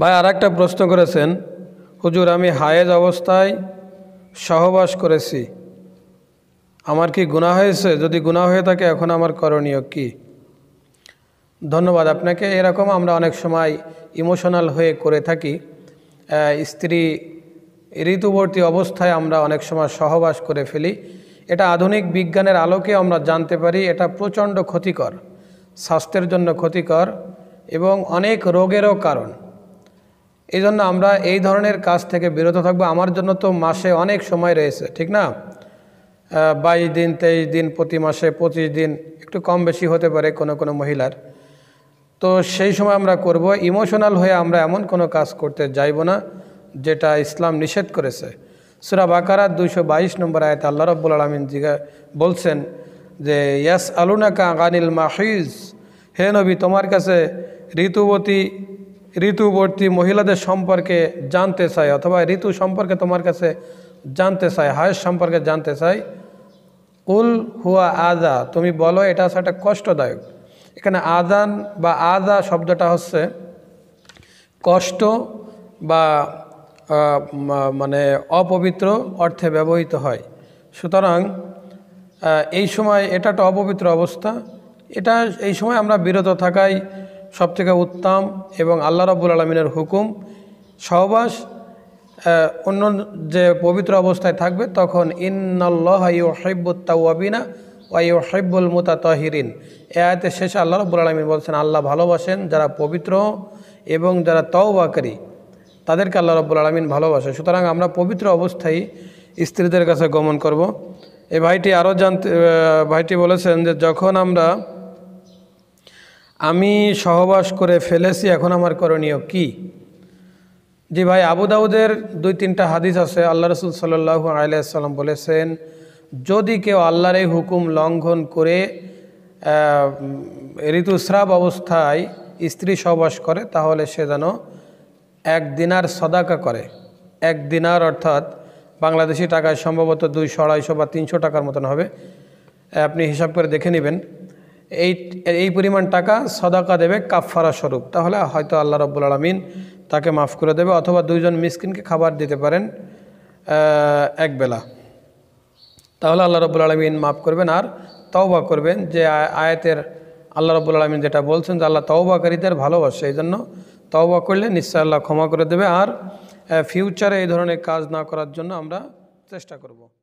ভাই আর একটা প্রশ্ন করেছেন হুজুর আমি হায়েজ অবস্থায় সহবাস করেছি আমার কি গুণা হয়েছে যদি গুণা হয়ে থাকে এখন আমার করণীয় কি ধন্যবাদ আপনাকে এরকম আমরা অনেক সময় ইমোশনাল হয়ে করে থাকি স্ত্রী ঋতুবর্তী অবস্থায় আমরা অনেক সময় সহবাস করে ফেলি এটা আধুনিক বিজ্ঞানের আলোকে আমরা জানতে পারি এটা প্রচণ্ড ক্ষতিকর স্বাস্থ্যের জন্য ক্ষতিকর এবং অনেক রোগেরও কারণ এই জন্য আমরা এই ধরনের কাজ থেকে বিরত থাকবো আমার জন্য তো মাসে অনেক সময় রয়েছে ঠিক না বাইশ দিন তেইশ দিন প্রতি মাসে পঁচিশ দিন একটু কম বেশি হতে পারে কোনো কোনো মহিলার তো সেই সময় আমরা করব ইমোশনাল হয়ে আমরা এমন কোনো কাজ করতে যাইব না যেটা ইসলাম নিষেধ করেছে সুরা বাকারা দুইশো বাইশ নম্বর আয়তে আল্লাহ রব্বুল আলমিন জিগা বলছেন যে ইয়াস আলুনাকা গানিল মাহিজ হে নবী তোমার কাছে ঋতুবতী ঋতুবর্তী মহিলাদের সম্পর্কে জানতে চাই অথবা ঋতু সম্পর্কে তোমার কাছে জানতে চাই হায়স সম্পর্কে জানতে চাই উল হুয়া আজা তুমি বলো এটা আসা একটা কষ্টদায়ক এখানে আজান বা আজা শব্দটা হচ্ছে কষ্ট বা মানে অপবিত্র অর্থে ব্যবহৃত হয় সুতরাং এই সময় এটা একটা অপবিত্র অবস্থা এটা এই সময় আমরা বিরত থাকায় সবথেকে উত্তম এবং আল্লাহ রব্বুল আলমিনের হুকুম সহবাস অন্য যে পবিত্র অবস্থায় থাকবে তখন ইন্নআল্লাহ ইউহেব্বুত্তাওয়াবিনা ওয়াই হেব্বুল মুতা তহিরিন এ আয়তে শেষে আল্লাহ রব্বুল আলমিন বলছেন আল্লাহ ভালোবাসেন যারা পবিত্র এবং যারা তওবাকারী তাদেরকে আল্লাহ রব্বুল আলমিন ভালোবাসে সুতরাং আমরা পবিত্র অবস্থায় স্ত্রীদের কাছে গমন করব এই ভাইটি আরও জানতে ভাইটি বলেছেন যে যখন আমরা আমি সহবাস করে ফেলেছি এখন আমার করণীয় কি জি ভাই আবু দুই তিনটা হাদিস আছে আল্লাহ রসুল সাল্লাহ আলিয়াল্লাম বলেছেন যদি কেউ আল্লাহর এই হুকুম লঙ্ঘন করে ঋতুস্রাব অবস্থায় স্ত্রী সহবাস করে তাহলে সে যেন এক দিনার সদাকা করে এক দিনার অর্থাৎ বাংলাদেশি টাকায় সম্ভবত দুইশো আড়াইশো বা তিনশো টাকার মতন হবে আপনি হিসাব করে দেখে নেবেন এই এই পরিমাণ টাকা সদাকা দেবে কাফফারা স্বরূপ তাহলে হয়তো আল্লাহ রব্বুল আলমিন তাকে মাফ করে দেবে অথবা দুইজন মিসকিনকে খাবার দিতে পারেন একবেলা তাহলে আল্লাহ রব্বুল আলমিন মাফ করবেন আর তওবা করবেন যে আয়াতের আল্লাহ রব্বুল আলমিন যেটা বলছেন যে আল্লাহ তওবাকারীদের ভালোবাসে এই জন্য তওবা করলে নিশ্চয় আল্লাহ ক্ষমা করে দেবে আর ফিউচারে এই ধরনের কাজ না করার জন্য আমরা চেষ্টা করব